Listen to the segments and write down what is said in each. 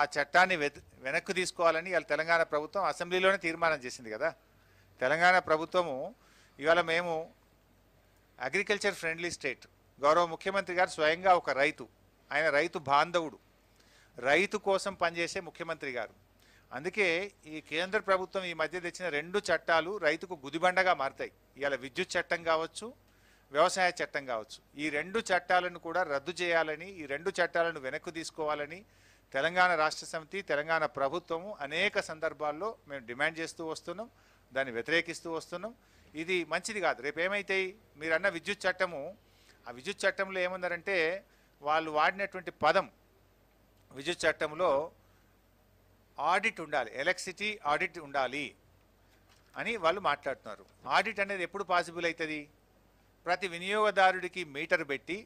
ఆ చట్టాన్ని వెనక్కు తీసుకోవాలని ఇవాళ తెలంగాణ ప్రభుత్వం అసెంబ్లీలోనే తీర్మానం చేసింది కదా తెలంగాణ ప్రభుత్వము ఇవాళ మేము అగ్రికల్చర్ ఫ్రెండ్లీ స్టేట్ గౌరవ ముఖ్యమంత్రి గారు స్వయంగా ఒక రైతు ఆయన రైతు బాంధవుడు రైతు కోసం పనిచేసే ముఖ్యమంత్రి గారు అందుకే ఈ కేంద్ర ప్రభుత్వం ఈ మధ్య తెచ్చిన రెండు చట్టాలు రైతుకు గుదిబండగా మారుతాయి ఇవాళ విద్యుత్ చట్టం కావచ్చు వ్యవసాయ చట్టం కావచ్చు ఈ రెండు చట్టాలను కూడా రద్దు చేయాలని ఈ రెండు చట్టాలను వెనక్కు తీసుకోవాలని తెలంగాణ రాష్ట్ర సమితి తెలంగాణ ప్రభుత్వము అనేక సందర్భాల్లో మేము డిమాండ్ చేస్తూ వస్తున్నాం దాన్ని వ్యతిరేకిస్తూ వస్తున్నాం ఇది మంచిది కాదు రేపు ఏమైతాయి మీరు అన్న విద్యుత్ చట్టము ఆ విద్యుత్ చట్టంలో ఏమన్నారంటే వాళ్ళు వాడినటువంటి పదం విద్యుత్ చట్టంలో ఆడిట్ ఉండాలి ఎలక్ట్రిసిటీ ఆడిట్ ఉండాలి అని వాళ్ళు మాట్లాడుతున్నారు ఆడిట్ అనేది ఎప్పుడు పాసిబుల్ అవుతుంది ప్రతి వినియోగదారుడికి మీటర్ పెట్టి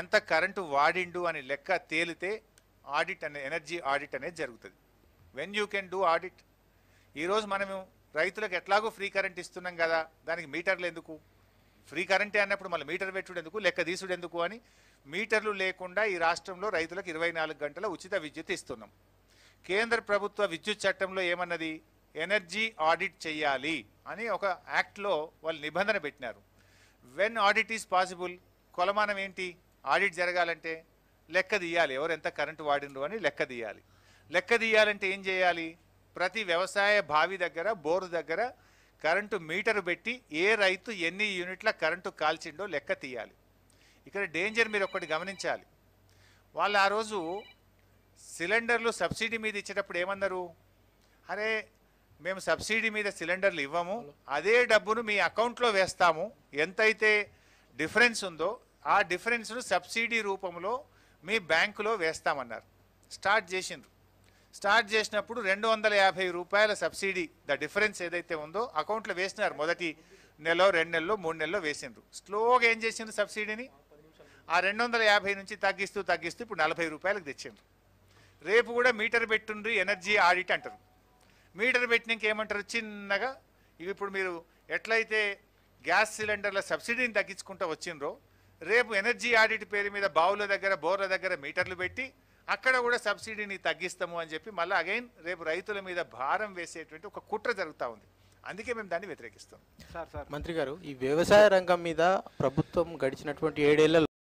ఎంత కరెంటు వాడిండు అని లెక్క తేలితే ఆడిట్ అనే ఎనర్జీ ఆడిట్ అనేది జరుగుతుంది when you can do audit ఈరోజు మనము రైతులకు ఎట్లాగో ఫ్రీ కరెంట్ ఇస్తున్నాం కదా దానికి మీటర్లు ఎందుకు ఫ్రీ కరెంటే అన్నప్పుడు మళ్ళీ మీటర్ పెట్టుడు ఎందుకు లెక్క తీసుడు ఎందుకు అని మీటర్లు లేకుండా ఈ రాష్ట్రంలో రైతులకు ఇరవై గంటల ఉచిత విద్యుత్ ఇస్తున్నాం కేంద్ర ప్రభుత్వ విద్యుత్ చట్టంలో ఏమన్నది ఎనర్జీ ఆడిట్ చేయాలి అని ఒక యాక్ట్లో వాళ్ళు నిబంధన పెట్టినారు వెన్ ఆడిట్ ఈజ్ పాసిబుల్ కొలమానం ఏంటి ఆడిట్ జరగాలంటే లెక్క తీయాలి ఎవరు ఎంత కరెంటు వాడిండ్రు అని లెక్క తీయాలి లెక్క తీయాలంటే ఏం చేయాలి ప్రతి వ్యవసాయ బావి దగ్గర బోరు దగ్గర కరెంటు మీటరు పెట్టి ఏ రైతు ఎన్ని యూనిట్ల కరెంటు కాల్చిండో లెక్క తీయాలి ఇక్కడ డేంజర్ మీరు ఒకటి గమనించాలి వాళ్ళు ఆ రోజు సిలిండర్లు సబ్సిడీ మీద ఇచ్చేటప్పుడు ఏమన్నారు అరే మేము సబ్సిడీ మీద సిలిండర్లు ఇవ్వము అదే డబ్బును మీ అకౌంట్లో వేస్తాము ఎంతైతే డిఫరెన్స్ ఉందో ఆ డిఫరెన్స్ను సబ్సిడీ రూపంలో మీ బ్యాంకులో వేస్తామన్నారు స్టార్ట్ చేసిండ్రు స్టార్ట్ చేసినప్పుడు రెండు వందల యాభై రూపాయల సబ్సిడీ ద డిఫరెన్స్ ఏదైతే ఉందో అకౌంట్లో వేసినారు మొదటి నెల రెండు నెలలో మూడు నెలలో వేసిండ్రు స్లోగా ఏం చేసిండ్రు సబ్సిడీని ఆ రెండు వందల యాభై నుంచి తగ్గిస్తూ తగ్గిస్తూ ఇప్పుడు నలభై రూపాయలకు తెచ్చిండ్రు రేపు కూడా మీటర్ పెట్టుండ్రి ఎనర్జీ ఆడిట్ అంటారు మీటర్ పెట్టినాక ఏమంటారు చిన్నగా ఇప్పుడు మీరు ఎట్లయితే గ్యాస్ సిలిండర్ల సబ్సిడీని తగ్గించుకుంటూ వచ్చిండ్రో రేపు ఎనర్జీ ఆడిట్ పేరు మీద బావుల దగ్గర బోర్ల దగ్గర మీటర్లు పెట్టి అక్కడ కూడా సబ్సిడీని తగ్గిస్తాము అని చెప్పి మళ్ళీ అగైన్ రేపు రైతుల మీద భారం వేసేటువంటి ఒక కుట్ర జరుగుతూ ఉంది అందుకే మేము దాన్ని వ్యతిరేకిస్తాం మంత్రి గారు ఈ వ్యవసాయ రంగం మీద ప్రభుత్వం గడిచినటువంటి ఏడేళ్ల